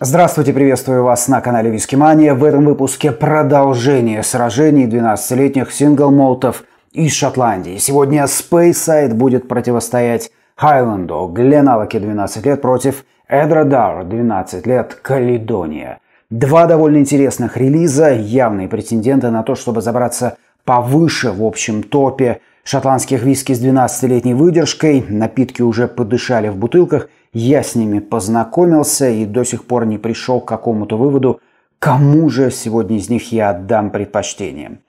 Здравствуйте, приветствую вас на канале Виски Мания. В этом выпуске продолжение сражений 12-летних синглмолтов из Шотландии. Сегодня Speyside будет противостоять Хайленду, Гленалаке 12 лет против Эдрадар 12 лет Каледония. Два довольно интересных релиза, явные претенденты на то, чтобы забраться повыше в общем топе шотландских виски с 12-летней выдержкой, напитки уже подышали в бутылках, я с ними познакомился и до сих пор не пришел к какому-то выводу, кому же сегодня из них я отдам предпочтение.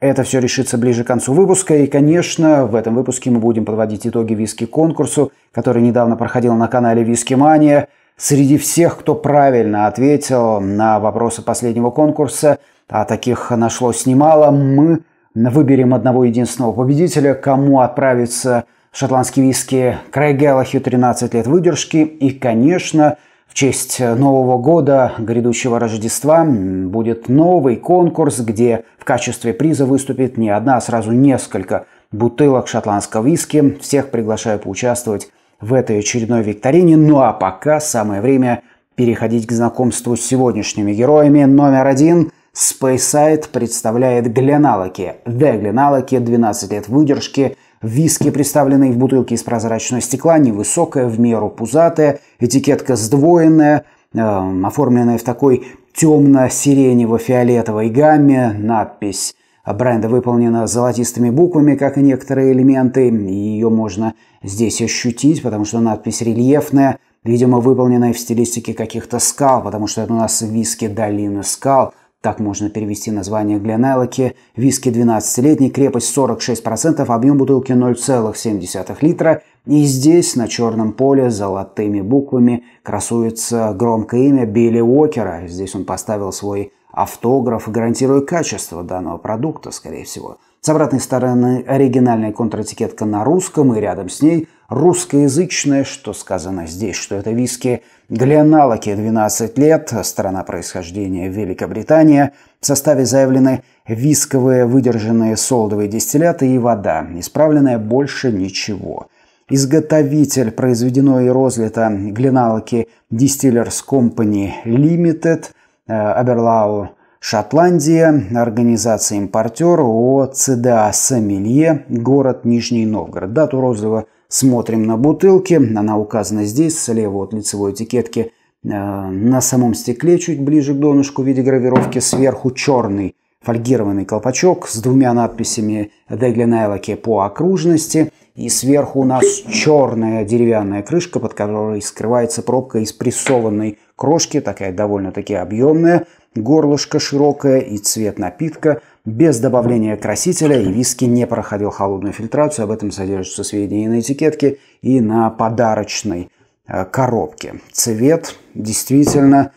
Это все решится ближе к концу выпуска, и, конечно, в этом выпуске мы будем подводить итоги виски-конкурсу, который недавно проходил на канале «Виски Мания». Среди всех, кто правильно ответил на вопросы последнего конкурса, а таких нашлось немало, мы выберем одного единственного победителя, кому отправится шотландские виски Край 13 лет выдержки. И, конечно, в честь э, Нового года, грядущего Рождества, будет новый конкурс, где в качестве приза выступит не одна, а сразу несколько бутылок шотландского виски. Всех приглашаю поучаствовать в этой очередной викторине. Ну а пока самое время переходить к знакомству с сегодняшними героями. Номер один Speyside представляет Glenallachie. The Glenallachie 12 лет выдержки. Виски, представленные в бутылке из прозрачного стекла, невысокая, в меру пузатая, этикетка сдвоенная, э, оформленная в такой темно-сиренево-фиолетовой гамме, надпись бренда выполнена золотистыми буквами, как и некоторые элементы. Ее можно здесь ощутить, потому что надпись рельефная, видимо, выполненная в стилистике каких-то скал, потому что это у нас виски долины скал – так можно перевести название Гленеллоки. Виски 12-летний, крепость 46%, объем бутылки 0,7 литра. И здесь на черном поле золотыми буквами красуется громкое имя Билли Уокера. Здесь он поставил свой автограф, гарантируя качество данного продукта, скорее всего. С обратной стороны оригинальная контратикетка на русском и рядом с ней русскоязычное, что сказано здесь, что это виски Гленалоки 12 лет, страна происхождения Великобритания, в составе заявлены висковые выдержанные солдовые дистилляты и вода, исправленная больше ничего. Изготовитель произведено и розлито Гленалоки Distillers Company Limited, Аберлау, э, Шотландия, организация импортера ООО ЦДА Сомелье, город Нижний Новгород. Дату розлива Смотрим на бутылки, она указана здесь, слева от лицевой этикетки. Э, на самом стекле, чуть ближе к донышку, в виде гравировки сверху черный фольгированный колпачок с двумя надписями «Деглинайлоке» по окружности. И сверху у нас черная деревянная крышка, под которой скрывается пробка из прессованной крошки, такая довольно-таки объемная, горлышко широкое и цвет напитка – без добавления красителя, и виски не проходил холодную фильтрацию. Об этом содержатся сведения на этикетке и на подарочной э, коробке. Цвет действительно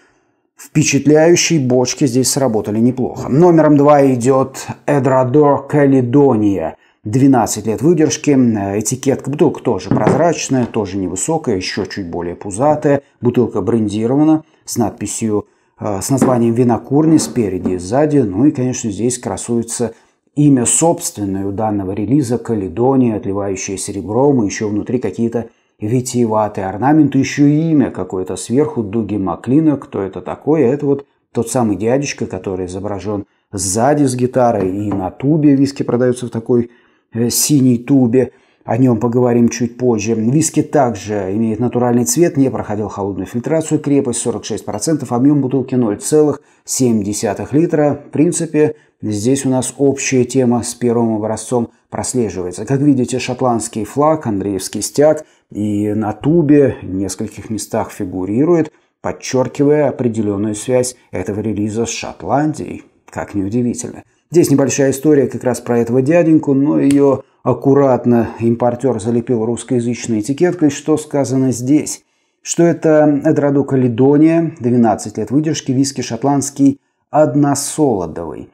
впечатляющий. Бочки здесь сработали неплохо. Номером два идет Эдрадор Каледония. 12 лет выдержки, этикетка, бутылка тоже прозрачная, тоже невысокая, еще чуть более пузатая, бутылка брендирована с надписью Э, с названием «Винокурни» спереди и сзади. Ну и, конечно, здесь красуется имя собственное у данного релиза «Каледония», отливающее серебром, и еще внутри какие-то витиеватые орнаменты, еще и имя какое-то сверху, Дуги Маклина, кто это такой, это вот тот самый дядечка, который изображен сзади с гитарой, и на тубе виски продаются в такой э, синей тубе – о нем поговорим чуть позже. Виски также имеет натуральный цвет, не проходил холодную фильтрацию, крепость 46%, объем бутылки 0,7 литра. В принципе, здесь у нас общая тема с первым образцом прослеживается. Как видите, шотландский флаг, Андреевский стяг и на тубе в нескольких местах фигурирует, подчеркивая определенную связь этого релиза с Шотландией. Как неудивительно. Здесь небольшая история как раз про этого дяденьку, но ее аккуратно импортер залепил русскоязычной этикеткой, что сказано здесь. Что это Эдраду Каледония, 12 лет выдержки, виски шотландский, односолодовый.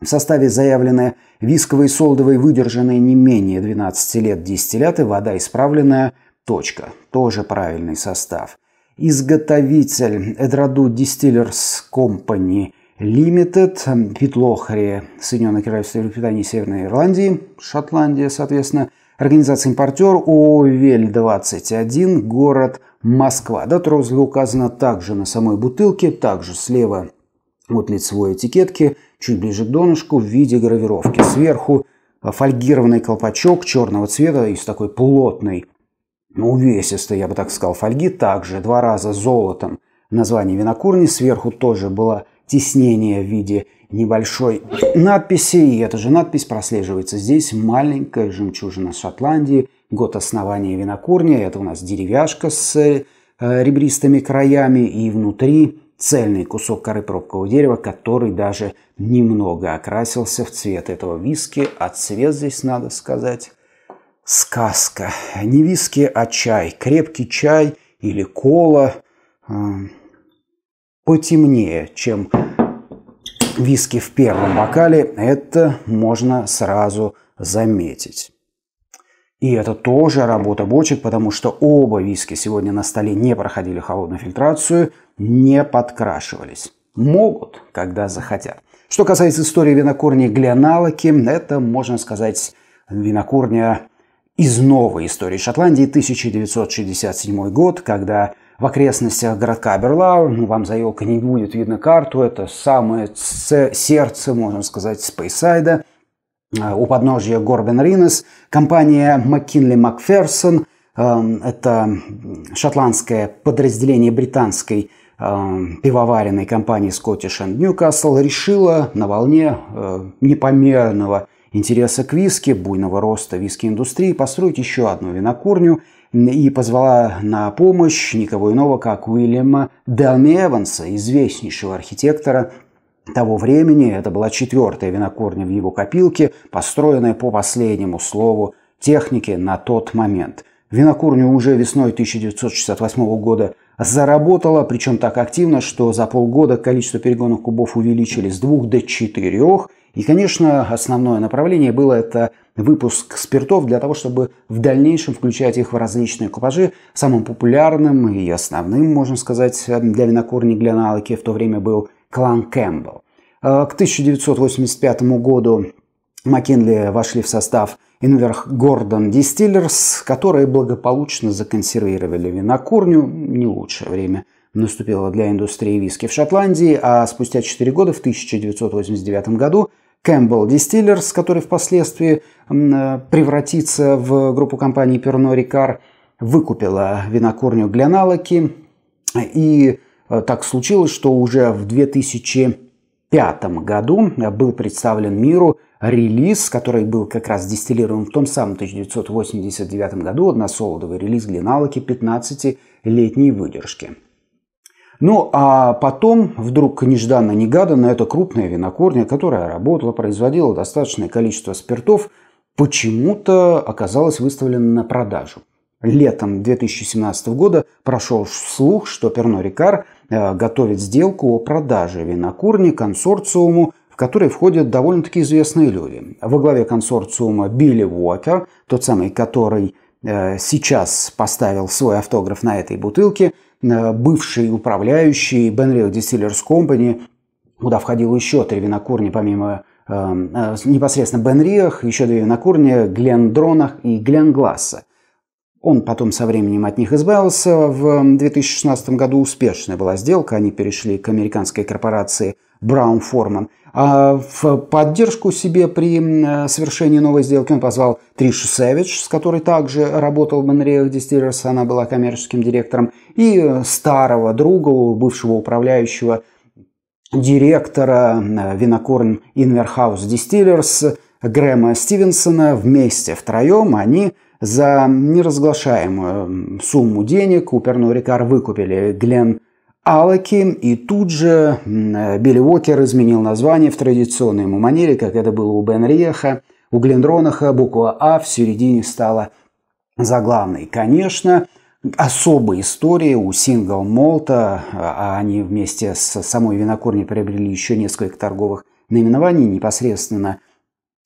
В составе заявлены висковые и солдовые выдержанные не менее 12 лет дистилляты, вода исправленная, точка. Тоже правильный состав. Изготовитель Эдраду Дистиллерс Company – Лимитед, эм, Питлохри, Соединенное Королевство Великобритании, Северной Ирландии, Шотландия, соответственно, организация «Импортер», ОВЕЛЬ-21, город Москва. Дата розлива указана также на самой бутылке, также слева от лицевой этикетки, чуть ближе к донышку в виде гравировки. Сверху э, фольгированный колпачок черного цвета из такой плотной, ну, увесистой, я бы так сказал, фольги, также два раза золотом название винокурни. Сверху тоже была тиснение в виде небольшой надписи, и эта же надпись прослеживается здесь. Маленькая жемчужина Шотландии, год основания винокурня Это у нас деревяшка с э, ребристыми краями и внутри цельный кусок коры пробкового дерева, который даже немного окрасился в цвет этого виски. А цвет здесь, надо сказать, сказка. Не виски, а чай. Крепкий чай или кола э, потемнее, чем виски в первом бокале, это можно сразу заметить. И это тоже работа бочек, потому что оба виски сегодня на столе не проходили холодную фильтрацию, не подкрашивались. Могут, когда захотят. Что касается истории винокурни Гленалоки, это, можно сказать, винокурня из новой истории Шотландии 1967 год, когда в окрестностях городка Берлау. Ну, вам за елкой не будет видно карту. Это самое сердце, можно сказать, Спейсайда. А, у подножия Горбен Ринес. Компания Маккинли эм, Макферсон. Это шотландское подразделение британской эм, пивоваренной компании Scottish and Newcastle решила на волне э, непомерного интереса к виски, буйного роста виски-индустрии построить еще одну винокурню – и позвала на помощь никого иного, как Уильяма Делми Эванса, известнейшего архитектора того времени. Это была четвертая винокурня в его копилке, построенная по последнему слову техники на тот момент. Винокурню уже весной 1968 года заработала, причем так активно, что за полгода количество перегонных кубов увеличили с двух до четырех. И, конечно, основное направление было это выпуск спиртов для того, чтобы в дальнейшем включать их в различные купажи. Самым популярным и основным, можно сказать, для винокурни для Гленалоки в то время был клан Кэмпбелл. Э, к 1985 году Маккинли вошли в состав Инверх Гордон Дистиллерс, которые благополучно законсервировали винокурню. Не лучшее время наступило для индустрии виски в Шотландии, а спустя 4 года, в 1989 году, Campbell Distillers, который впоследствии э, превратится в группу компании Pernod Ricard, выкупила винокурню Гленалоки. И э, так случилось, что уже в 2005 году был представлен миру релиз, который был как раз дистиллирован в том самом 1989 году, односолодовый релиз Гленалоки 15-летней выдержки. Ну, а потом вдруг нежданно-негаданно эта крупная винокурня, которая работала, производила достаточное количество спиртов, почему-то оказалась выставлена на продажу. Летом 2017 года прошел слух, что Перно Рикар э, готовит сделку о продаже винокурни консорциуму, в который входят довольно-таки известные люди. Во главе консорциума Билли Уокер, тот самый, который э, сейчас поставил свой автограф на этой бутылке – Э, бывший управляющий Benriel Distillers Company, куда входило еще три винокурни, помимо э, э непосредственно Бенриах, еще две винокурни, Глен Дронах и Глен Гласса. Он потом со временем от них избавился. В 2016 году успешная была сделка. Они перешли к американской корпорации – Браун-Форман. А в поддержку себе при совершении новой сделки он позвал Тришу Сэвидж, с которой также работал в Монреях Дистиллерс, она была коммерческим директором, и старого друга, бывшего управляющего директора э, винокорн Инверхаус Дистиллерс Грэма Стивенсона вместе втроем они за неразглашаемую сумму денег у Перно выкупили Глен Алаки, и тут же э, Билли Уокер изменил название в традиционной ему манере, как это было у Бен Риеха. У Глендронаха буква «А» в середине стала заглавной. Конечно, особая история у сингл Молта, а, а они вместе с самой винокурней приобрели еще несколько торговых наименований, непосредственно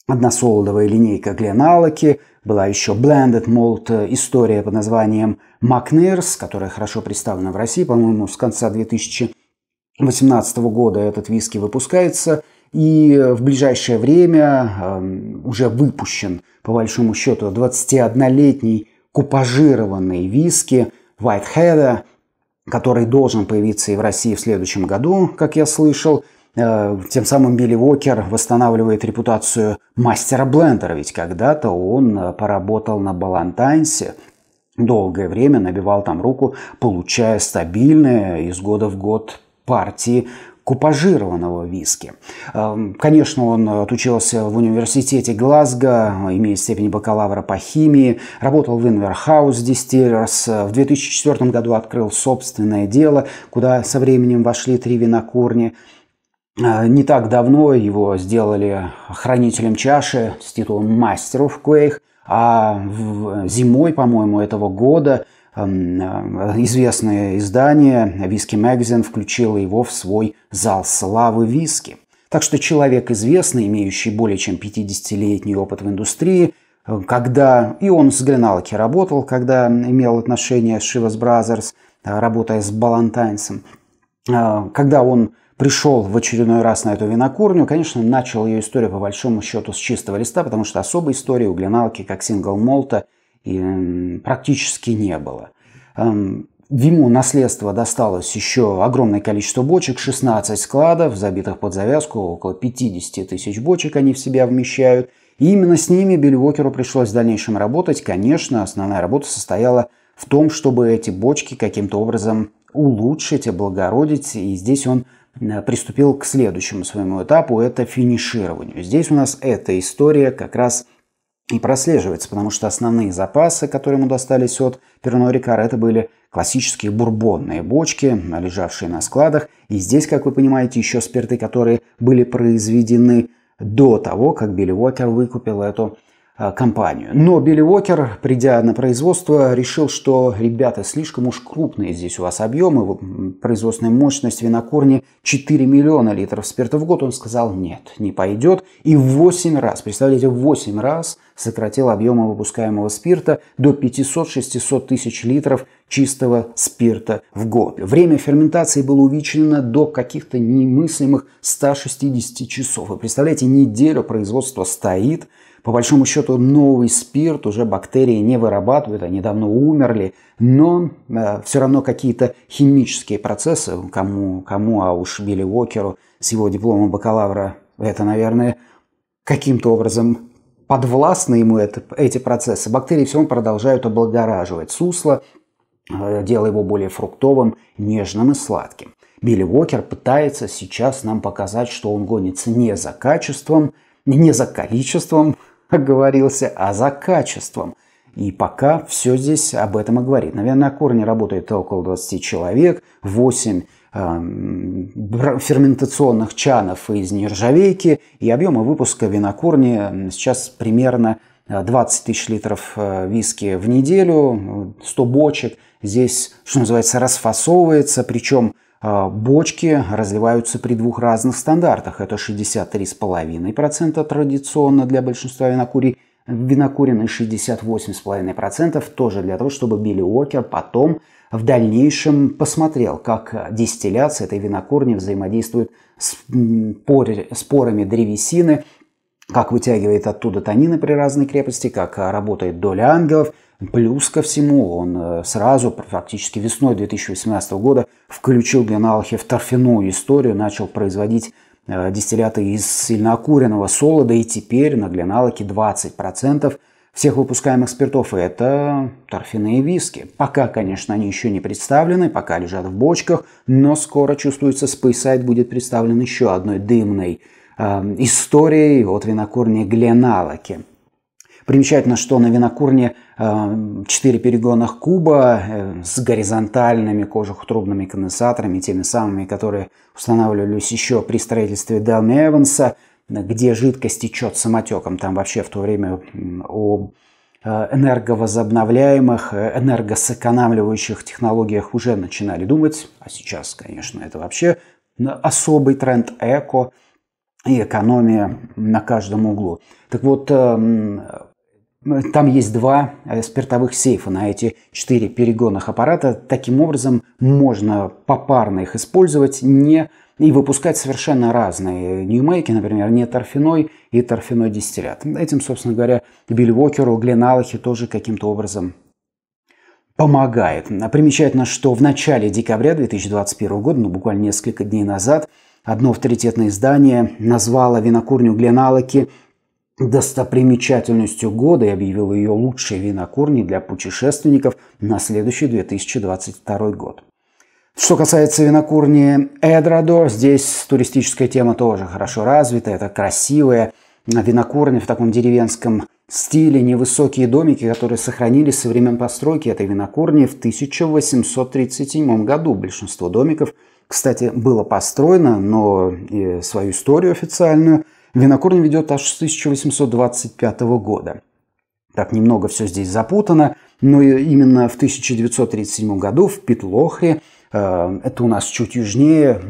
односолодовая линейка Глен Алаки была еще blended malt э, история под названием Макнерс, которая хорошо представлена в России, по-моему, с конца 2018 года этот виски выпускается, и э, в ближайшее время эм, уже выпущен, по большому счету, 21-летний купажированный виски Whitehead, который должен появиться и в России в следующем году, как я слышал. Э, тем самым Билли Уокер восстанавливает репутацию мастера блендера, ведь когда-то он э, поработал на Балантайнсе, долгое время набивал там руку, получая стабильные из года в год партии купажированного виски. Эм, конечно, он отучился в университете Глазго, имеет степень бакалавра по химии, работал в Инверхаус Дистиллерс, э, в 2004 году открыл собственное дело, куда со временем вошли три винокурни – Э, не так давно его сделали хранителем чаши с титулом мастера в Quake, а зимой, по-моему, этого года эм, э, известное издание Виски Magazine включило его в свой зал славы виски. Так что человек известный, имеющий более чем 50-летний опыт в индустрии, э, когда и он с Греналки работал, когда имел отношение с Шивас Бразерс, работая с Балантайнсом, когда он пришел в очередной раз на эту винокурню. Конечно, начал ее историю по большому счету с чистого листа, потому что особой истории у Глиналки как сингл молта практически не было. Эм, ему наследство досталось еще огромное количество бочек, 16 складов, забитых под завязку, около 50 тысяч бочек они в себя вмещают. И именно с ними Билли Уокеру пришлось в дальнейшем работать. Конечно, основная работа состояла в том, чтобы эти бочки каким-то образом улучшить, облагородить. И здесь он Э, приступил к следующему своему этапу, это финишированию. Здесь у нас эта история как раз и прослеживается, потому что основные запасы, которые ему достались от Перно Рикар, это были классические бурбонные бочки, лежавшие на складах. И здесь, как вы понимаете, еще спирты, которые были произведены до того, как Билли Уокер выкупил эту Э, компанию. Но Билли Уокер, придя на производство, решил, что, ребята, слишком уж крупные здесь у вас объемы, производственная мощность винокурни 4 миллиона литров спирта в год. Он сказал, нет, не пойдет. И в 8 раз, представляете, в 8 раз сократил объемы выпускаемого спирта до 500-600 тысяч литров чистого спирта в год. Время ферментации было увеличено до каких-то немыслимых 160 часов. Вы представляете, неделю производства стоит, по большому счету новый спирт уже бактерии не вырабатывают, они давно умерли, но э, все равно какие-то химические процессы, кому, кому, а уж Билли Уокеру с его дипломом бакалавра, это, наверное, каким-то образом подвластны ему это, эти процессы, бактерии все равно продолжают облагораживать сусло, э, делая его более фруктовым, нежным и сладким. Билли Уокер пытается сейчас нам показать, что он гонится не за качеством, не за количеством, говорился, а за качеством. И пока все здесь об этом и говорит. Наверное, на корне работает около 20 человек, 8 Эм, ферментационных чанов из нержавейки, и объемы выпуска винокурни сейчас примерно 20 э, тысяч литров э, виски в неделю, 100 бочек. Здесь, что называется, расфасовывается, причем э, бочки разливаются при двух разных стандартах. Это 63,5% традиционно для большинства винокурей, винокурины 68,5% тоже для того, чтобы Билли Уокер потом в дальнейшем посмотрел, как дистилляция этой винокурни взаимодействует с спорами древесины, как вытягивает оттуда танины при разной крепости, как работает доля ангелов. Плюс ко всему, он э, сразу, практически весной 2018 года, включил Геналхи в торфяную историю, начал производить э, дистилляты из сильно окуренного солода, и теперь на Гленалоке 20% всех выпускаемых спиртов, это торфяные виски. Пока, конечно, они еще не представлены, пока лежат в бочках, но скоро, чувствуется, Space будет представлен еще одной дымной э, историей от винокурни Гленалаки. Примечательно, что на винокурне эм, четыре перегонных куба эм, с горизонтальными кожухотрубными конденсаторами, теми самыми, которые устанавливались еще при строительстве Делми Эванса где жидкость течет самотеком. Там вообще в то время о э, энерговозобновляемых, э, энергосэкономливающих технологиях уже начинали думать. А сейчас, конечно, это вообще особый тренд эко и экономия на каждом углу. Так вот, э, там есть два спиртовых сейфа на эти четыре перегонных аппарата. Таким образом, можно попарно их использовать, не и выпускать совершенно разные ньюмейки, например, не торфяной и торфяной дистиллят. Этим, собственно говоря, Билли Уокеру, Глен Аллахи тоже каким-то образом помогает. Примечательно, что в начале декабря 2021 года, ну буквально несколько дней назад, одно авторитетное издание назвало винокурню Гленалоки достопримечательностью года и объявило ее лучшей винокурней для путешественников на следующий 2022 год. Что касается винокурни Эдрадо, здесь туристическая тема тоже хорошо развита. Это красивая винокурня в таком деревенском стиле, невысокие домики, которые сохранились со времен постройки этой винокурни в 1837 году. Большинство домиков, кстати, было построено, но свою историю официальную винокурня ведет аж с 1825 года. Так немного все здесь запутано, но именно в 1937 году в Петлохе Э, это у нас чуть южнее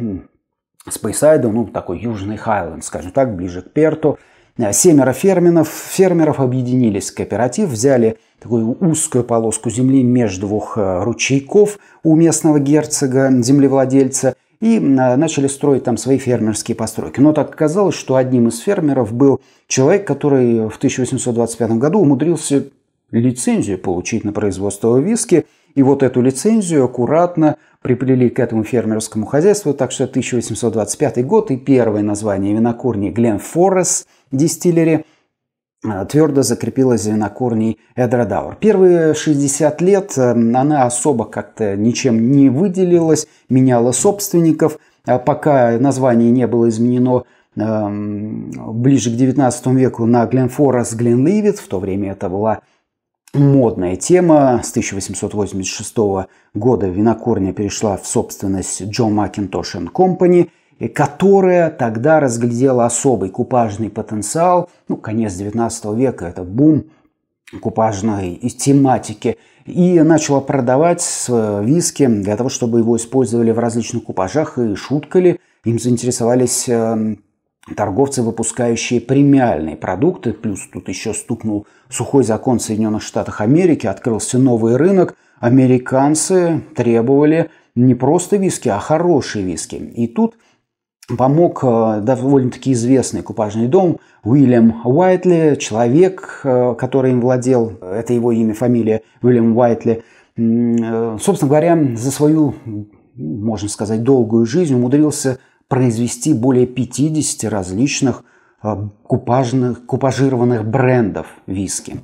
Спейсайда, ну, такой южный Хайленд, скажем так, ближе к Перту. Э, семеро фермеров, фермеров объединились в кооператив, взяли такую узкую полоску земли между двух э, ручейков у местного герцога, землевладельца, и начали строить там свои фермерские постройки. Но так оказалось, что одним из фермеров был человек, который в 1825 году умудрился лицензию получить на производство виски – и вот эту лицензию аккуратно приплели к этому фермерскому хозяйству, так что 1825 год и первое название винокурни Глен Форрес дистиллери твердо закрепилась винокурней Эдрадаур. Первые 60 лет э, она особо как-то ничем не выделилась, меняла собственников, а пока название не было изменено эм, ближе к 19 веку на Гленфорес Гленливит, в то время это была модная тема. С 1886 года винокурня перешла в собственность Джо Макинтош Компани, которая тогда разглядела особый купажный потенциал. Ну, конец 19 века – это бум купажной тематики и начала продавать виски для того, чтобы его использовали в различных купажах и шуткали. Им заинтересовались эм, торговцы, выпускающие премиальные продукты, плюс тут еще стукнул сухой закон в Соединенных Штатах Америки, открылся новый рынок, американцы требовали не просто виски, а хорошие виски. И тут помог э, довольно-таки известный купажный дом Уильям Уайтли, человек, э, который им владел, это его имя, фамилия Уильям Уайтли, э, собственно говоря, за свою, можно сказать, долгую жизнь умудрился произвести более 50 различных э, купажных, купажированных брендов виски.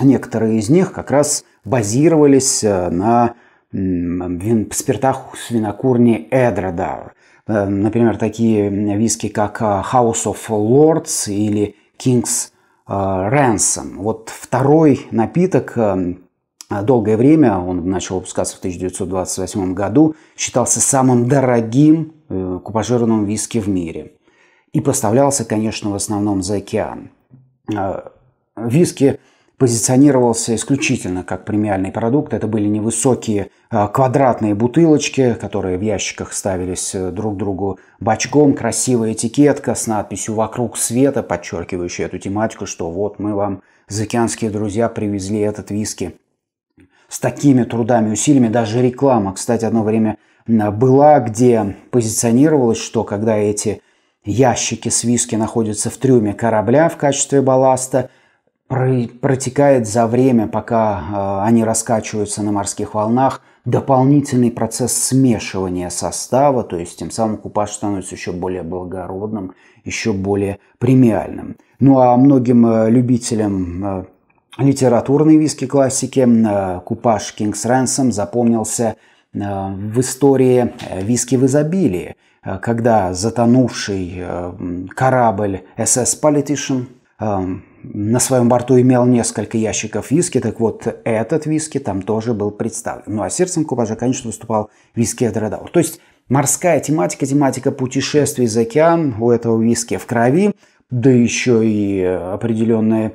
Некоторые из них как раз базировались э, на вин, спиртах свинокурни винокурни э, Например, такие виски, как House of Lords или King's Ransom. Вот второй напиток, а долгое время, он начал выпускаться в 1928 году, считался самым дорогим э, купажированным виски в мире. И поставлялся, конечно, в основном за океан. А, виски позиционировался исключительно как премиальный продукт. Это были невысокие а, квадратные бутылочки, которые в ящиках ставились э, друг другу бочком, красивая этикетка с надписью «Вокруг света», подчеркивающая эту тематику, что вот мы вам, заокеанские друзья, привезли этот виски с такими трудами, усилиями, даже реклама, кстати, одно время была, где позиционировалось, что когда эти ящики с виски находятся в трюме корабля в качестве балласта, протекает за время, пока а, они раскачиваются на морских волнах, дополнительный процесс смешивания состава, то есть тем самым купаж становится еще более благородным, еще более премиальным. Ну а многим э, любителям э, литературный виски классики. Э, Купаж Кингс Рэнсом запомнился э, в истории э, виски в изобилии, когда затонувший корабль SS Politician на своем борту имел несколько ящиков виски, так вот этот виски там тоже был представлен. Ну а сердцем купажа, конечно, выступал виски Эдредаур. То есть морская тематика, тематика путешествий за океан у этого виски в крови, да еще и определенные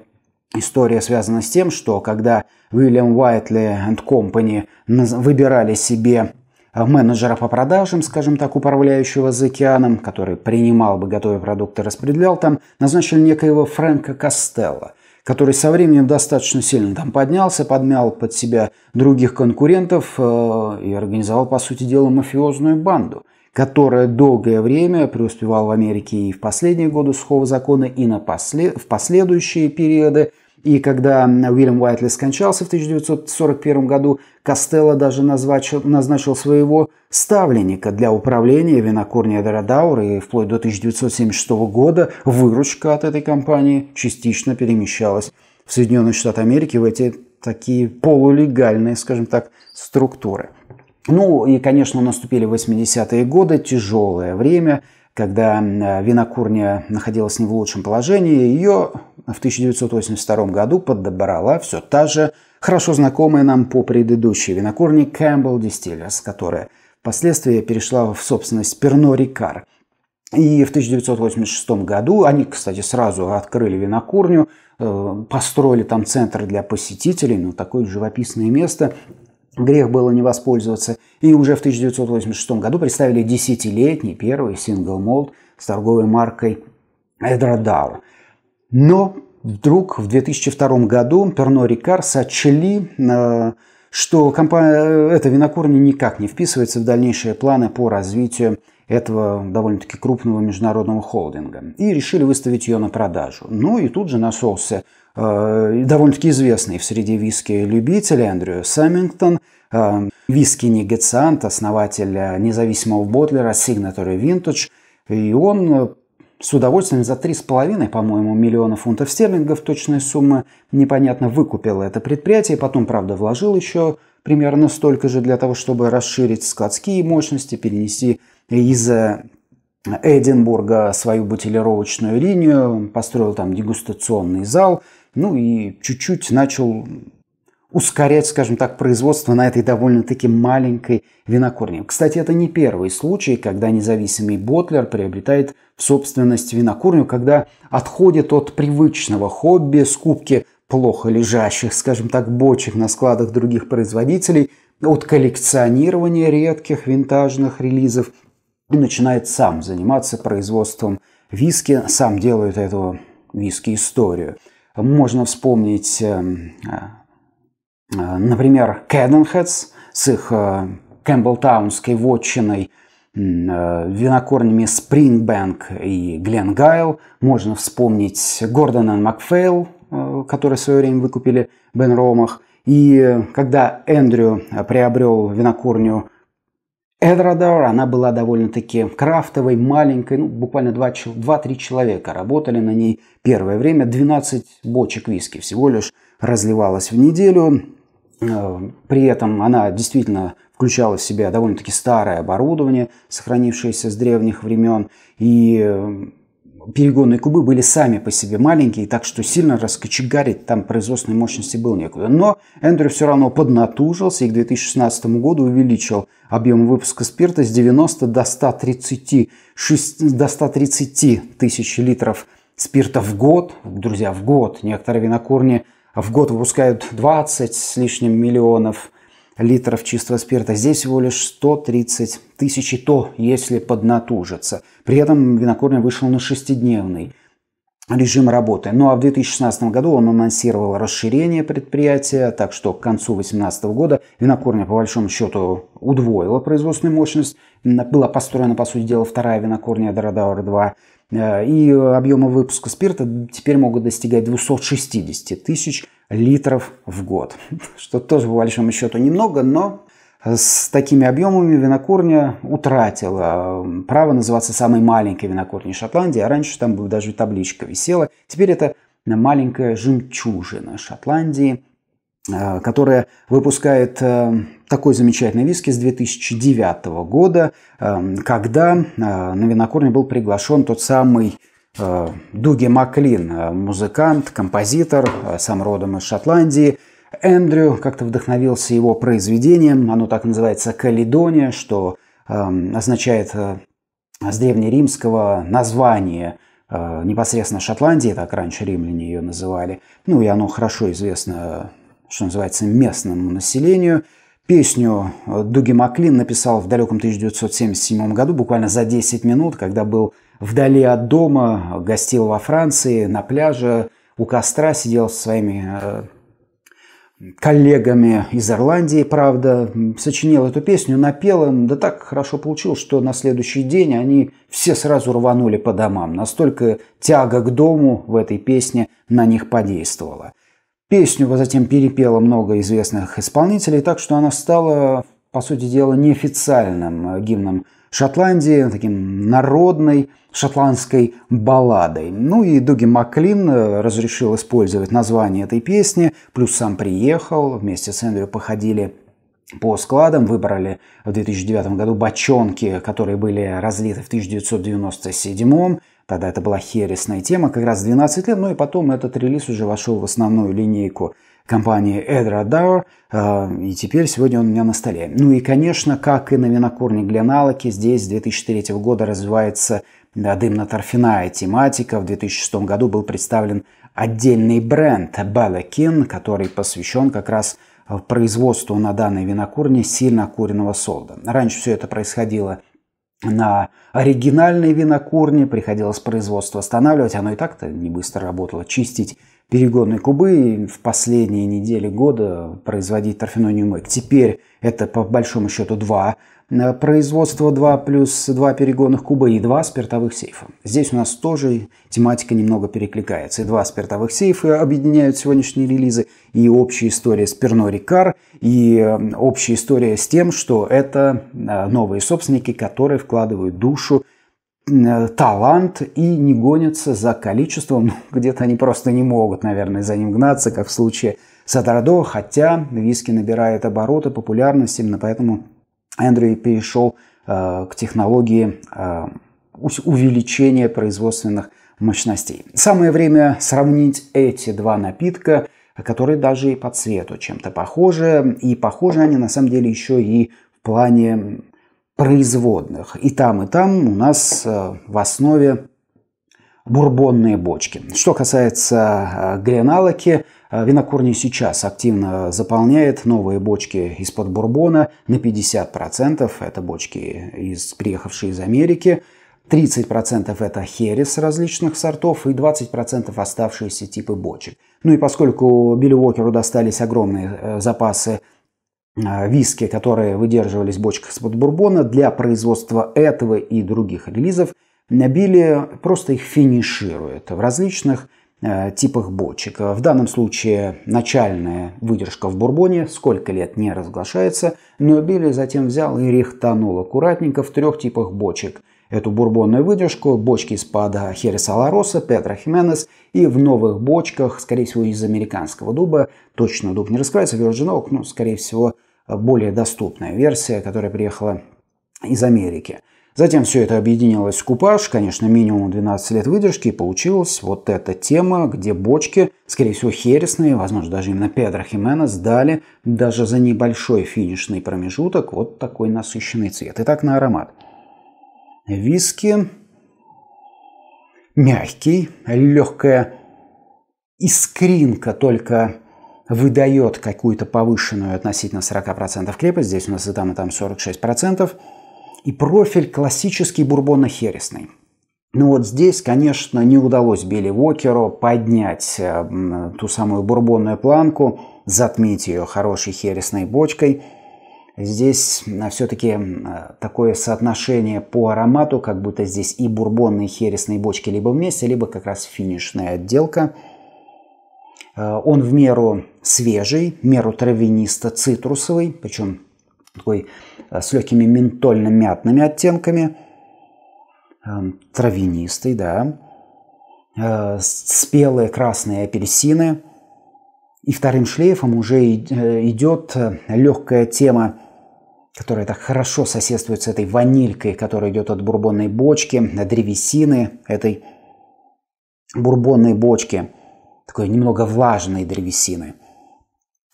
История связана с тем, что когда Уильям Уайтли and Company выбирали себе э, менеджера по продажам, скажем так, управляющего за океаном, который принимал бы готовые продукты, распределял там, назначили некоего Фрэнка Костелла, который со временем достаточно сильно там поднялся, подмял под себя других конкурентов э, и организовал, по сути дела, мафиозную банду – которая долгое время преуспевала в Америке и в последние годы сухого закона, и на послед... в последующие периоды. И когда Уильям Уайтли скончался в 1941 году, Костелло даже назначил, назначил своего ставленника для управления винокурни Эдеродаур, и вплоть до 1976 года выручка от этой компании частично перемещалась в Соединенные Штаты Америки в эти такие полулегальные, скажем так, структуры. Ну и, конечно, наступили 80-е годы, тяжелое время, когда э, винокурня находилась не в лучшем положении. Ее в 1982 году подобрала все та же хорошо знакомая нам по предыдущей винокурне Campbell Distillers, которая впоследствии перешла в собственность Перно Рикар. И в 1986 году они, кстати, сразу открыли винокурню, э, построили там центр для посетителей, ну такое живописное место – Грех было не воспользоваться. И уже в 1986 году представили десятилетний первый сингл молд с торговой маркой Эдрадау. Но вдруг в 2002 году Перно Рикар сочли, э, что компания, э, эта винокурня никак не вписывается в дальнейшие планы по развитию этого довольно-таки крупного международного холдинга и решили выставить ее на продажу. Ну и тут же нашелся Э, довольно-таки известный в среде виски любителей Эндрю Сэммингтон, э, виски негациант, основатель э, независимого ботлера Signature Vintage. И он с удовольствием за 3,5, по-моему, миллиона фунтов стерлингов точная сумма, непонятно, выкупил это предприятие, потом, правда, вложил еще примерно столько же для того, чтобы расширить складские мощности, перенести из Эдинбурга свою бутилировочную линию, построил там дегустационный зал ну и чуть-чуть начал ускорять, скажем так, производство на этой довольно-таки маленькой винокурне. Кстати, это не первый случай, когда независимый ботлер приобретает в собственность винокурню, когда отходит от привычного хобби скупки плохо лежащих, скажем так, бочек на складах других производителей, от коллекционирования редких винтажных релизов и начинает сам заниматься производством виски, сам делает эту виски историю – можно вспомнить, эм, э, э, например, Кэденхедс с их Кэмпбелтаунской вотчиной, э, винокорнями Спрингбэнк и Гленгайл. Можно вспомнить Гордона Макфейл, который в свое время выкупили Бен Ромах. И когда Эндрю приобрел винокурню Эдрадор, она была довольно-таки крафтовой, маленькой, ну, буквально 2-3 человека работали на ней первое время. 12 бочек виски всего лишь разливалось в неделю. Э, при этом она действительно включала в себя довольно-таки старое оборудование, сохранившееся с древних времен. И э, перегонные кубы были сами по себе маленькие, так что сильно раскочегарить там производственной мощности было некуда. Но Эндрю все равно поднатужился и к 2016 году увеличил объем выпуска спирта с 90 до 130, 6, до 130 тысяч литров спирта в год. Друзья, в год. Некоторые винокурни в год выпускают 20 с лишним миллионов литров чистого спирта. Здесь всего лишь 130 тысяч, и то, если поднатужиться. При этом винокурня вышел на шестидневный режим работы. Ну а в 2016 году он анонсировал расширение предприятия, так что к концу 2018 года винокурня по большому счету удвоила производственную мощность. Была построена, по сути дела, вторая винокурня Дородаур-2. Э, и объемы выпуска спирта теперь могут достигать 260 тысяч литров в год, что тоже по большому счету немного, но с такими объемами винокурня утратила право называться самой маленькой винокурней Шотландии, а раньше там была даже табличка висела. Теперь это маленькая жемчужина Шотландии, э, которая выпускает э, такой замечательный виски с 2009 года, э, когда на винокурню был приглашен тот самый Э, Дуги Маклин, э, музыкант, композитор, э, сам родом из Шотландии. Эндрю как-то вдохновился его произведением, оно так называется «Каледония», что эм, означает с древнеримского название непосредственно Шотландии, так раньше римляне ее называли, ну и оно хорошо известно, что называется, местному населению. Песню Дуги Маклин написал в далеком 1977 году, буквально за 10 минут, когда был вдали от дома, гостил во Франции, на пляже, у костра сидел со своими э, коллегами из Ирландии, правда, сочинил эту песню, напел им, да так хорошо получилось, что на следующий день они все сразу рванули по домам. Настолько тяга к дому в этой песне на них подействовала. Песню затем перепело много известных исполнителей, так что она стала, по сути дела, неофициальным э, гимном Шотландии таким народной шотландской балладой. Ну и Дуги Маклин э, разрешил использовать название этой песни, плюс сам приехал, вместе с Эндрю походили по складам, выбрали в 2009 году бочонки, которые были разлиты в 1997 Тогда это была хересная тема, как раз 12 лет, ну и потом этот релиз уже вошел в основную линейку компании Эдрадар, а, и теперь сегодня он у меня на столе. Ну и, конечно, как и на винокурне Гленалоке, здесь с 2003 года развивается дымно-торфяная тематика. В 2006 году был представлен отдельный бренд Белакин, который посвящен как раз а, производству на данной винокурне сильно куриного солда. Раньше все это происходило на оригинальной винокурне, приходилось производство останавливать, оно и так-то не быстро работало, чистить перегонной Кубы и в последние недели года производить торфяной нюмек. Теперь это по большому счету два э, производства, два плюс два перегонных куба и два спиртовых сейфа. Здесь у нас тоже тематика немного перекликается. И два спиртовых сейфа объединяют сегодняшние релизы, и общая история с Перно Рикар, и э, общая история с тем, что это э, новые собственники, которые вкладывают душу Э, талант и не гонятся за количеством. Ну, где-то они просто не могут, наверное, за ним гнаться, как в случае с Атардо, хотя виски набирает обороты, популярность, именно поэтому Эндрю перешел э, к технологии э, увеличения производственных мощностей. Самое время сравнить эти два напитка, которые даже и по цвету чем-то похожи, и похожи они на самом деле еще и в плане производных. И там, и там у нас э, в основе бурбонные бочки. Что касается э, греналоки, э, винокурни сейчас активно заполняет новые бочки из-под бурбона на 50%. Это бочки, из, приехавшие из Америки. 30% это херес различных сортов и 20% оставшиеся типы бочек. Ну и поскольку Билли Уокеру достались огромные запасы Э, виски, которые выдерживались в бочках из-под бурбона, для производства этого и других релизов набили, просто их финиширует в различных э, типах бочек. В данном случае начальная выдержка в бурбоне сколько лет не разглашается, но Билли затем взял и рихтанул аккуратненько в трех типах бочек. Эту бурбонную выдержку, бочки из пада Хереса Лароса, Петра Хименес и в новых бочках, скорее всего, из американского дуба, точно дуб не раскрывается, Virgin Oak, ну, скорее всего, более доступная версия, которая приехала из Америки. Затем все это объединилось в купаж, конечно, минимум 12 лет выдержки, и получилась вот эта тема, где бочки, скорее всего, хересные, возможно, даже именно Педро Хименес, дали даже за небольшой финишный промежуток вот такой насыщенный цвет. Итак, на аромат. Виски мягкий, легкая искринка только выдает какую-то повышенную относительно 40% крепость, здесь у нас и там, и там 46%, и профиль классический бурбонно-хересный. Ну вот здесь, конечно, не удалось Билли Уокеру поднять э, ту самую бурбонную планку, затмить ее хорошей хересной бочкой. Здесь а, все-таки а, такое соотношение по аромату, как будто здесь и бурбонные хересные бочки либо вместе, либо как раз финишная отделка – Э, он в меру свежий, в меру травянисто-цитрусовый, причем такой э, с легкими ментольно-мятными оттенками. Э, травянистый, да. Спелые красные апельсины. И вторым шлейфом уже идет легкая тема, которая так хорошо соседствует с этой ванилькой, которая идет от бурбонной бочки, древесины этой бурбонной бочки – такой немного влажной древесины.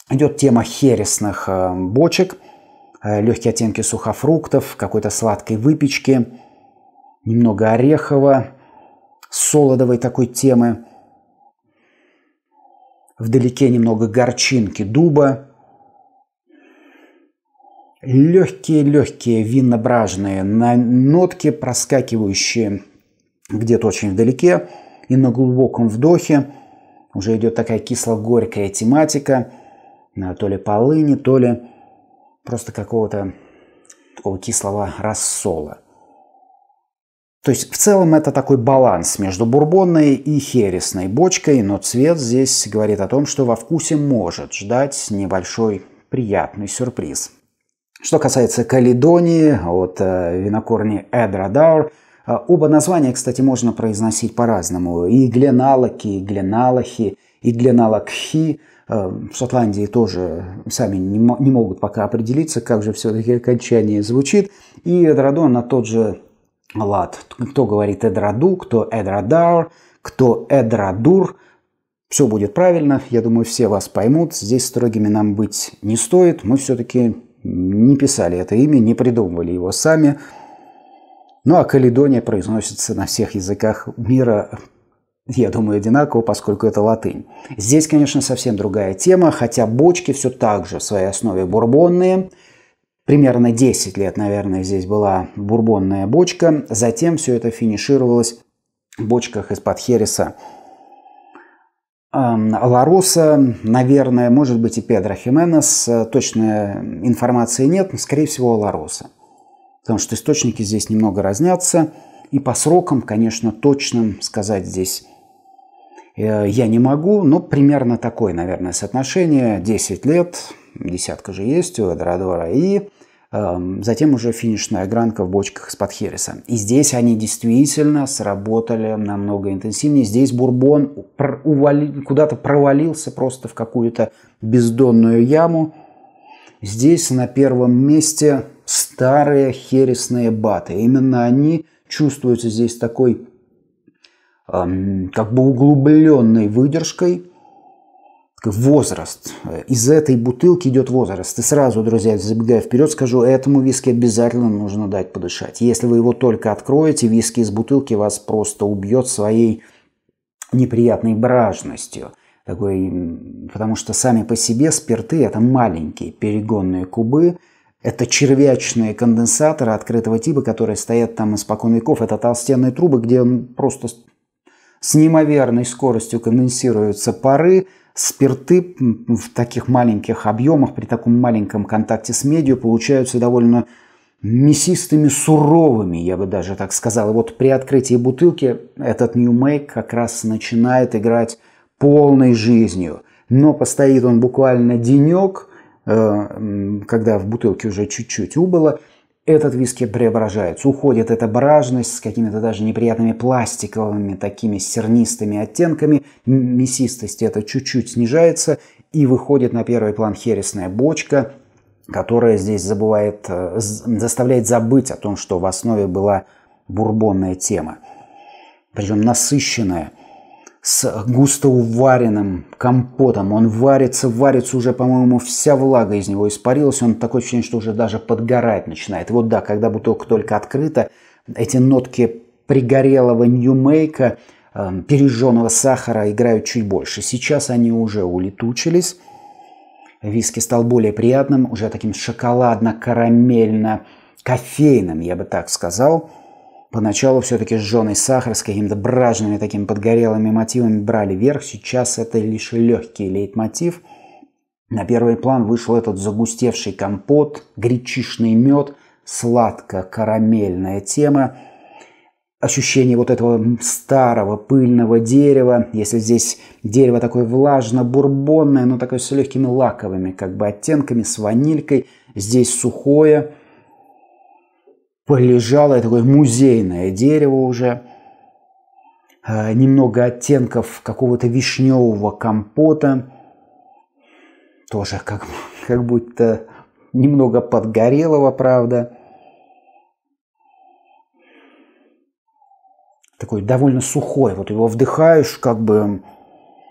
Идет тема хересных э, бочек, э, легкие оттенки сухофруктов, какой-то сладкой выпечки, немного орехово, солодовой такой темы. Вдалеке немного горчинки дуба. Легкие-легкие винно-бражные нотки, проскакивающие где-то очень вдалеке и на глубоком вдохе – уже идет такая кисло-горькая тематика, то ли полыни, то ли просто какого-то такого кислого рассола. То есть в целом это такой баланс между бурбонной и хересной бочкой, но цвет здесь говорит о том, что во вкусе может ждать небольшой приятный сюрприз. Что касается Каледонии от э, винокорни Эдрадар, а, оба названия, кстати, можно произносить по-разному. И гленалоки, и гленалохи, и гленалокхи. А, в Шотландии тоже сами не могут пока определиться, как же все-таки окончание звучит. И Эдрадон на тот же лад. Кто говорит Эдраду, кто Эдрадар, кто Эдрадур. Все будет правильно, я думаю, все вас поймут. Здесь строгими нам быть не стоит. Мы все-таки не писали это имя, не придумывали его сами. Ну а Каледония произносится на всех языках мира, я думаю, одинаково, поскольку это латынь. Здесь, конечно, совсем другая тема, хотя бочки все так же в своей основе бурбонные. Примерно 10 лет, наверное, здесь была бурбонная бочка. Затем все это финишировалось в бочках из-под хереса Лароса, наверное, может быть и Педро Хименес. Э, точной информации нет, но, скорее всего, Лароса потому что источники здесь немного разнятся. И по срокам, конечно, точным сказать здесь э, я не могу, но примерно такое, наверное, соотношение. 10 лет, десятка же есть у Эдрадора, и э, затем уже финишная гранка в бочках из-под Хереса. И здесь они действительно сработали намного интенсивнее. Здесь Бурбон куда-то провалился просто в какую-то бездонную яму. Здесь на первом месте старые хересные баты. Именно они чувствуются здесь такой эм, как бы углубленной выдержкой. Возраст. Из этой бутылки идет возраст. И сразу, друзья, забегая вперед, скажу, этому виски обязательно нужно дать подышать. Если вы его только откроете, виски из бутылки вас просто убьет своей неприятной бражностью такой, потому что сами по себе спирты это маленькие перегонные кубы, это червячные конденсаторы открытого типа, которые стоят там испокон веков. Это толстенные трубы, где он просто с неимоверной скоростью конденсируются пары, спирты в таких маленьких объемах, при таком маленьком контакте с медью получаются довольно мясистыми, суровыми, я бы даже так сказал. И вот при открытии бутылки этот New Make как раз начинает играть полной жизнью. Но постоит он буквально денек – Э, когда в бутылке уже чуть-чуть убыло, этот виски преображается, уходит эта бражность с какими-то даже неприятными пластиковыми такими сернистыми оттенками, мясистость это чуть-чуть снижается, и выходит на первый план хересная бочка, которая здесь забывает, э, заставляет забыть о том, что в основе была бурбонная тема, причем насыщенная – с густо уваренным компотом. Он варится, варится уже, по-моему, вся влага из него испарилась. Он такое ощущение, что уже даже подгорать начинает. И вот да, когда бутылка только открыта, эти нотки пригорелого ньюмейка, э, пережженного сахара играют чуть больше. Сейчас они уже улетучились. Виски стал более приятным, уже таким шоколадно-карамельно-кофейным, я бы так сказал. Поначалу все-таки жженый сахар с какими-то бражными такими подгорелыми мотивами брали верх. Сейчас это лишь легкий лейтмотив. На первый план вышел этот загустевший компот, гречишный мед, сладко-карамельная тема. Ощущение вот этого старого пыльного дерева. Если здесь дерево такое влажно-бурбонное, но такое с легкими лаковыми как бы оттенками, с ванилькой. Здесь сухое, полежалое такое музейное дерево уже, а, немного оттенков какого-то вишневого компота, тоже как, как будто немного подгорелого, правда. Такой довольно сухой, вот его вдыхаешь как бы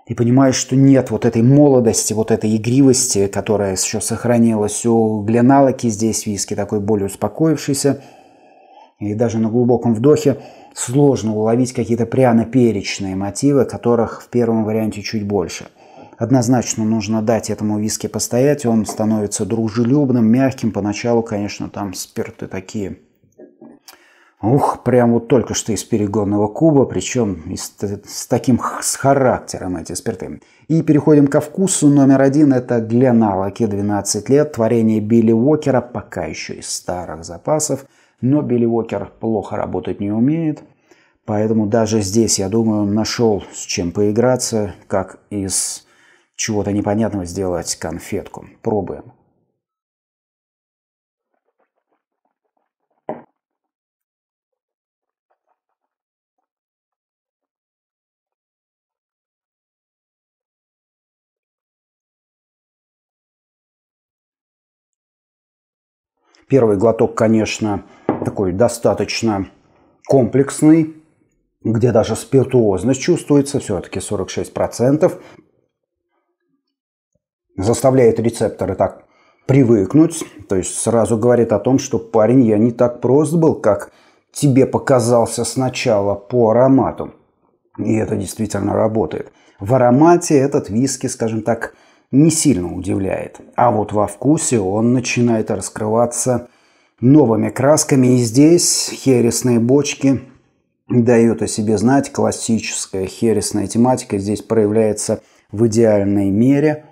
и понимаешь, что нет вот этой молодости, вот этой игривости, которая еще сохранилась у Гленалоки здесь, виски такой более успокоившийся – и даже на глубоком вдохе сложно уловить какие-то пряно-перечные мотивы, которых в первом варианте чуть больше. Однозначно нужно дать этому виски постоять, он становится дружелюбным, мягким, поначалу, конечно, там спирты такие Ух, прям вот только что из перегонного куба, причем с, с таким с характером эти спирты. И переходим ко вкусу. Номер один – это Гленалаки 12 лет, творение Билли Уокера, пока еще из старых запасов – но Билли Уокер плохо работать не умеет. Поэтому даже здесь, я думаю, он нашел с чем поиграться, как из чего-то непонятного сделать конфетку. Пробуем. Первый глоток, конечно, такой достаточно комплексный, где даже спиртуозность чувствуется, все-таки 46%. Заставляет рецепторы так привыкнуть, то есть сразу говорит о том, что парень, я не так прост был, как тебе показался сначала по аромату. И это действительно работает. В аромате этот виски, скажем так, не сильно удивляет. А вот во вкусе он начинает раскрываться новыми красками. И здесь хересные бочки дают о себе знать. Классическая хересная тематика здесь проявляется в идеальной мере.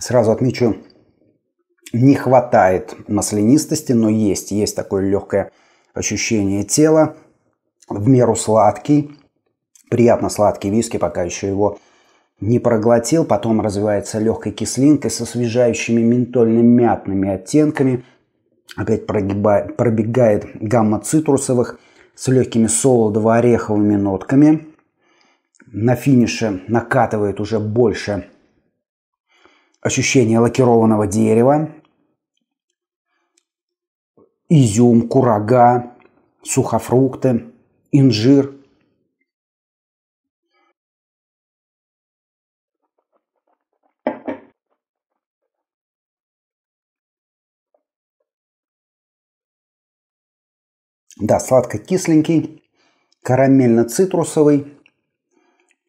Сразу отмечу, не хватает маслянистости, но есть. Есть такое легкое ощущение тела, в меру сладкий, приятно сладкий виски, пока еще его не проглотил, потом развивается легкой кислинкой с освежающими ментольно-мятными оттенками, опять прогибает, пробегает гамма цитрусовых с легкими солодово-ореховыми нотками. На финише накатывает уже больше ощущение лакированного дерева, изюм, курага, сухофрукты, инжир – Да, сладко-кисленький, карамельно-цитрусовый,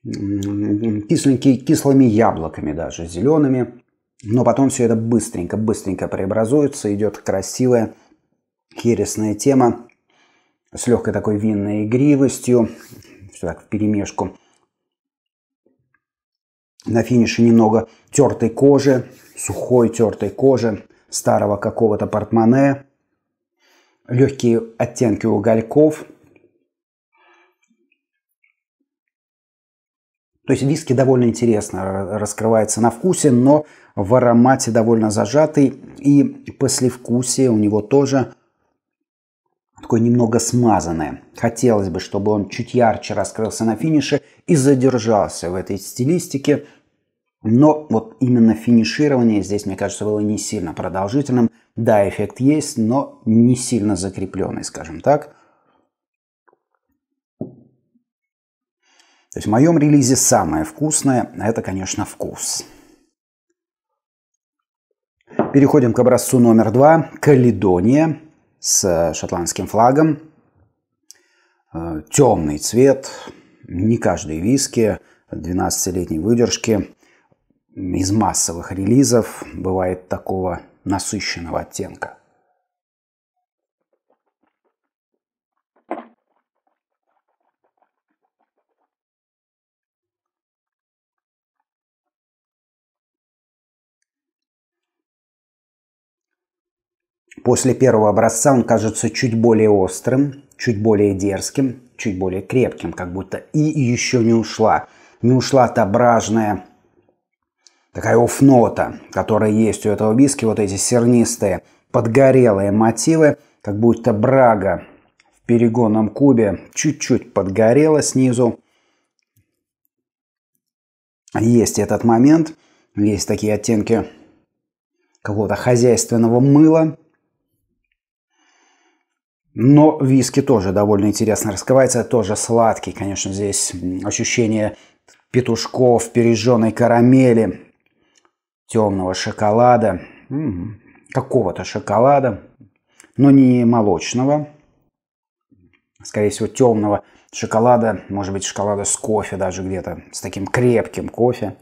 кисленький, кислыми яблоками даже, зелеными. Но потом все это быстренько-быстренько преобразуется, идет красивая хересная тема с легкой такой винной игривостью, все так в перемешку. На финише немного тертой кожи, сухой тертой кожи, старого какого-то портмоне легкие оттенки угольков. То есть виски довольно интересно раскрывается на вкусе, но в аромате довольно зажатый. И послевкусие у него тоже такое немного смазанное. Хотелось бы, чтобы он чуть ярче раскрылся на финише и задержался в этой стилистике. Но вот именно финиширование здесь, мне кажется, было не сильно продолжительным. Да, эффект есть, но не сильно закрепленный, скажем так. То есть в моем релизе самое вкусное – это, конечно, вкус. Переходим к образцу номер два – Каледония с шотландским флагом. Э, Темный цвет, не каждый виски, 12-летней выдержки. Из массовых релизов бывает такого насыщенного оттенка. После первого образца он кажется чуть более острым, чуть более дерзким, чуть более крепким, как будто и еще не ушла. Не ушла та бражная такая оф которая есть у этого виски, вот эти сернистые, подгорелые мотивы, как будто брага в перегонном кубе чуть-чуть подгорела снизу. Есть этот момент, есть такие оттенки какого-то хозяйственного мыла. Но виски тоже довольно интересно раскрывается, тоже сладкий. Конечно, здесь ощущение петушков, пережженной карамели, темного шоколада, какого-то шоколада, но не молочного, скорее всего, темного шоколада, может быть, шоколада с кофе даже где-то, с таким крепким кофе.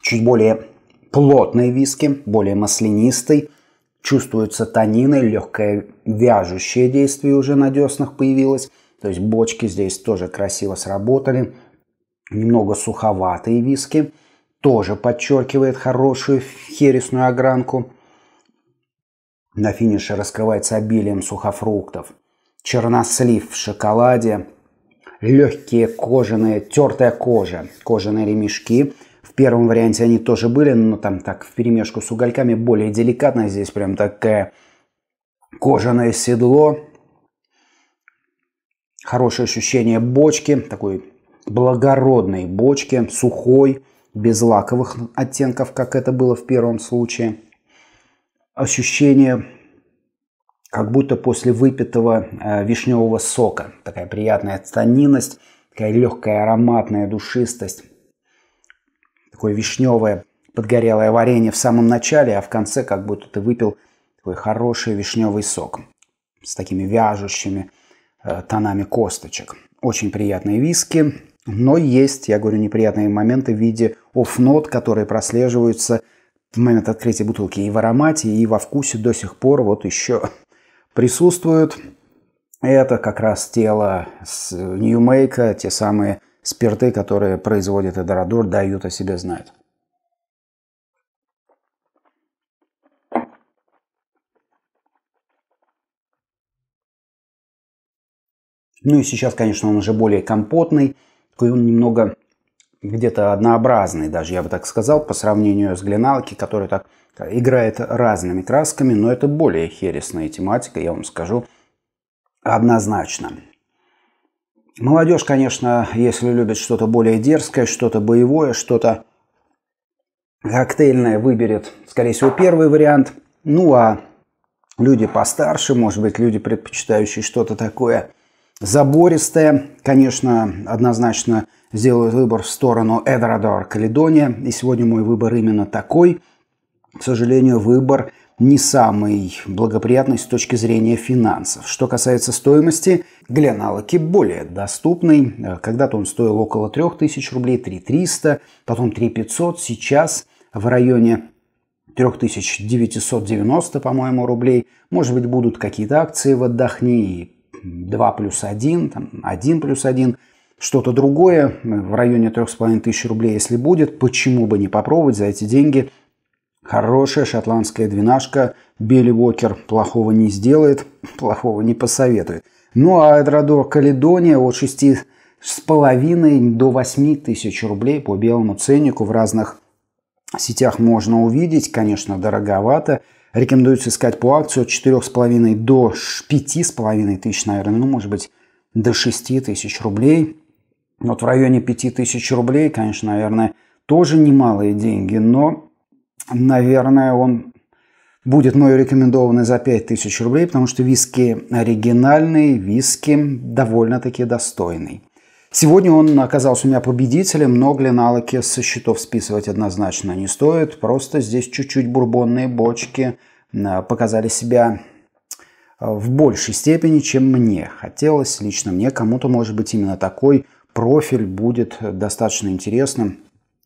Чуть более плотной виски, более маслянистый. Чувствуется танины, легкое вяжущее действие уже на деснах появилось. То есть бочки здесь тоже красиво сработали. Немного суховатые виски. Тоже подчеркивает хорошую хересную огранку. На финише раскрывается обилием сухофруктов. Чернослив в шоколаде. Легкие кожаные, тертая кожа, кожаные ремешки – в первом варианте они тоже были, но там так в перемешку с угольками более деликатно. Здесь прям такая кожаное седло. Хорошее ощущение бочки, такой благородной бочки, сухой, без лаковых оттенков, как это было в первом случае. Ощущение, как будто после выпитого э, вишневого сока. Такая приятная танинность, такая легкая ароматная душистость такое вишневое подгорелое варенье в самом начале, а в конце как будто ты выпил такой хороший вишневый сок с такими вяжущими э, тонами косточек. Очень приятные виски, но есть, я говорю, неприятные моменты в виде оф нот которые прослеживаются в момент открытия бутылки и в аромате, и во вкусе до сих пор вот еще присутствуют. Это как раз тело с Нью-Мейка, те самые спирты, которые производит Эдорадор, дают о себе знать. Ну и сейчас, конечно, он уже более компотный, такой он немного где-то однообразный даже, я бы так сказал, по сравнению с Глиналки, который так э, играет разными красками, но это более хересная тематика, я вам скажу однозначно. Молодежь, конечно, если любит что-то более дерзкое, что-то боевое, что-то коктейльное, выберет, скорее всего, первый вариант. Ну а люди постарше, может быть, люди, предпочитающие что-то такое забористое, конечно, однозначно сделают выбор в сторону Эдрадор Каледония. И сегодня мой выбор именно такой. К сожалению, выбор не самый благоприятный с точки зрения финансов. Что касается стоимости, Гленалоки более доступный. Э, когда-то он стоил около 3000 рублей, 3300, потом 3500, сейчас в районе 3990, по-моему, рублей. Может быть, будут какие-то акции в «Отдохни», 2 плюс 1, там, 1 плюс 1, что-то другое э, в районе 3500 рублей, если будет, почему бы не попробовать за эти деньги Хорошая шотландская двенашка. Билли Уокер плохого не сделает, плохого не посоветует. Ну а Эдрадор Каледония от половиной до 8 тысяч рублей по белому ценнику в разных сетях можно увидеть. Конечно, дороговато. Рекомендуется искать по акции от 4,5 до 5,5 тысяч, наверное, ну, может быть, до 6 тысяч рублей. Вот в районе 5 тысяч рублей, конечно, наверное, тоже немалые деньги, но наверное, он будет мною рекомендованный за 5000 рублей, потому что виски оригинальный, виски довольно-таки достойный. Сегодня он оказался у меня победителем, но глиналоки со счетов списывать однозначно не стоит. Просто здесь чуть-чуть бурбонные бочки э, показали себя э, в большей степени, чем мне хотелось. Лично мне кому-то, может быть, именно такой профиль будет достаточно интересным.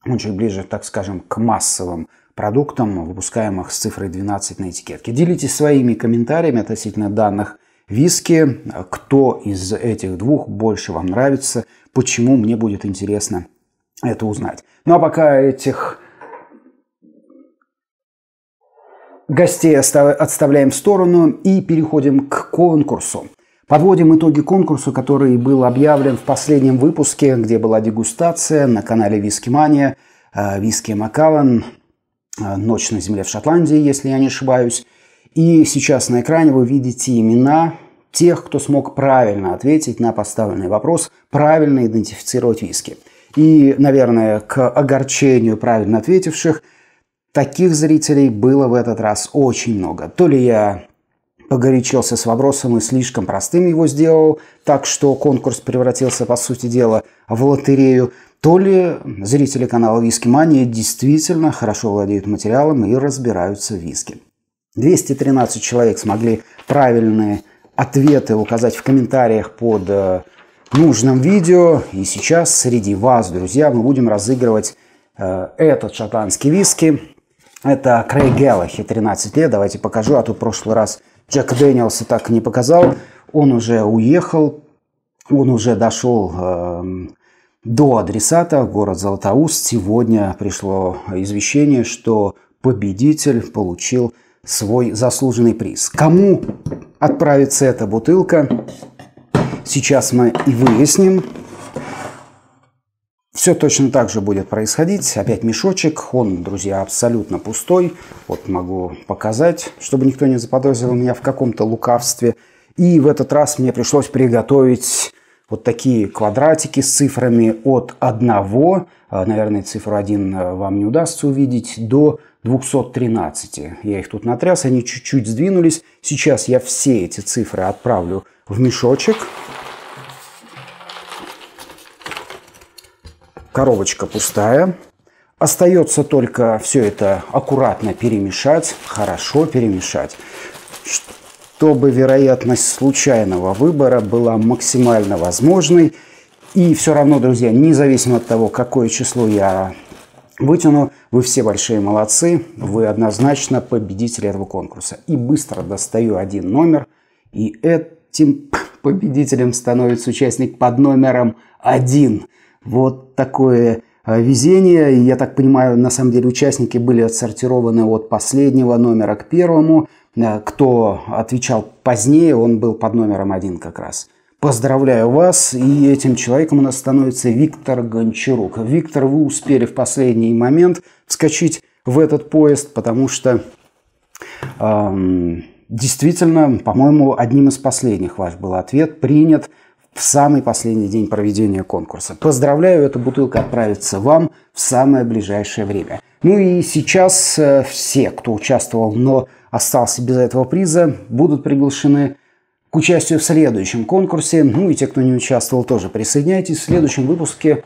Он чуть ближе, так скажем, к массовым продуктам, выпускаемых с цифрой 12 на этикетке. Делитесь своими комментариями относительно данных виски, кто из этих двух больше вам нравится, почему мне будет интересно это узнать. Ну а пока этих гостей отставляем в сторону и переходим к конкурсу. Подводим итоги конкурсу, который был объявлен в последнем выпуске, где была дегустация на канале Виски Мания, э, Виски Макалан Э, «Ночь на земле в Шотландии», если я не ошибаюсь. И сейчас на экране вы видите имена тех, кто смог правильно ответить на поставленный вопрос, правильно идентифицировать виски. И, наверное, к огорчению правильно ответивших, таких зрителей было в этот раз очень много. То ли я погорячился с вопросом и слишком простым его сделал, так что конкурс превратился, по сути дела, в лотерею, то ли зрители канала Виски Мания действительно хорошо владеют материалом и разбираются в виски. 213 человек смогли правильные ответы указать в комментариях под э, нужным видео. И сейчас среди вас, друзья, мы будем разыгрывать э, этот шотландский виски. Это Крей Геллахи, 13 лет. Давайте покажу. А тут в прошлый раз Джек Дэниелс и так не показал. Он уже уехал. Он уже дошел э, до адресата, город Золотоуст сегодня пришло извещение, что победитель получил свой заслуженный приз. Кому отправится эта бутылка, сейчас мы и выясним. Все точно так же будет происходить. Опять мешочек. Он, друзья, абсолютно пустой. Вот могу показать, чтобы никто не заподозрил меня в каком-то лукавстве. И в этот раз мне пришлось приготовить вот такие квадратики с цифрами от 1, а, наверное, цифру 1 а, вам не удастся увидеть, до 213. Я их тут натряс, они чуть-чуть сдвинулись. Сейчас я все эти цифры отправлю в мешочек. Коробочка пустая. Остается только все это аккуратно перемешать, хорошо перемешать чтобы вероятность случайного выбора была максимально возможной. И все равно, друзья, независимо от того, какое число я вытяну, вы все большие молодцы, вы однозначно победители этого конкурса. И быстро достаю один номер, и этим победителем становится участник под номером один. Вот такое а, везение. Я так понимаю, на самом деле участники были отсортированы от последнего номера к первому. Э, кто отвечал позднее, он был под номером один как раз. Поздравляю вас, и этим человеком у нас становится Виктор Гончарук. Виктор, вы успели в последний момент вскочить в этот поезд, потому что эм, действительно, по-моему, одним из последних ваш был ответ принят в самый последний день проведения конкурса. Поздравляю, эта бутылка отправится вам в самое ближайшее время. Ну и сейчас э, все, кто участвовал, но остался без этого приза, будут приглашены к участию в следующем конкурсе. Ну и те, кто не участвовал, тоже присоединяйтесь. В следующем выпуске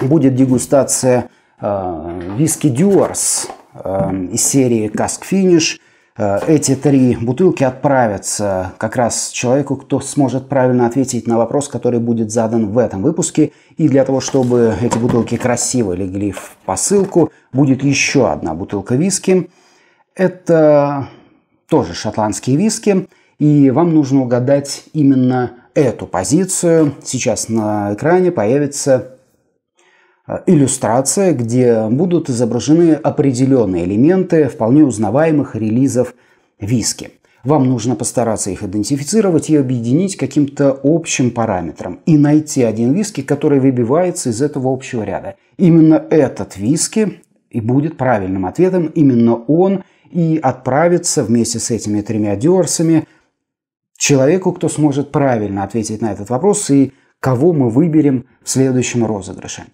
будет дегустация э, виски Дюарс э, из серии Каск Финиш. Э, эти три бутылки отправятся как раз человеку, кто сможет правильно ответить на вопрос, который будет задан в этом выпуске. И для того, чтобы эти бутылки красиво легли в посылку, будет еще одна бутылка виски – это тоже шотландские виски, и вам нужно угадать именно эту позицию. Сейчас на экране появится э, иллюстрация, где будут изображены определенные элементы вполне узнаваемых релизов виски. Вам нужно постараться их идентифицировать и объединить каким-то общим параметром и найти один виски, который выбивается из этого общего ряда. Именно этот виски и будет правильным ответом, именно он – и отправиться вместе с этими тремя диорсами человеку, кто сможет правильно ответить на этот вопрос и кого мы выберем в следующем розыгрыше.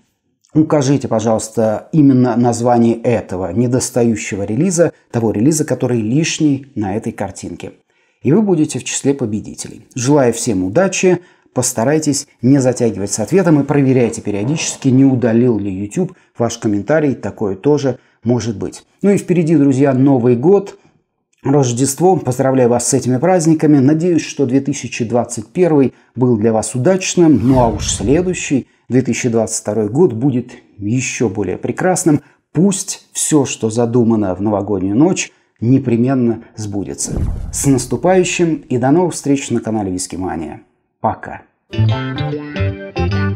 Укажите, пожалуйста, именно название этого недостающего релиза, того релиза, который лишний на этой картинке. И вы будете в числе победителей. Желаю всем удачи, постарайтесь не затягивать с ответом и проверяйте периодически, не удалил ли YouTube ваш комментарий, такое тоже – может быть. Ну и впереди, друзья, Новый год, Рождество. Поздравляю вас с этими праздниками. Надеюсь, что 2021 был для вас удачным. Ну а уж следующий, 2022 год, будет еще более прекрасным. Пусть все, что задумано в новогоднюю ночь, непременно сбудется. С наступающим и до новых встреч на канале Виски Мания. Пока. thank you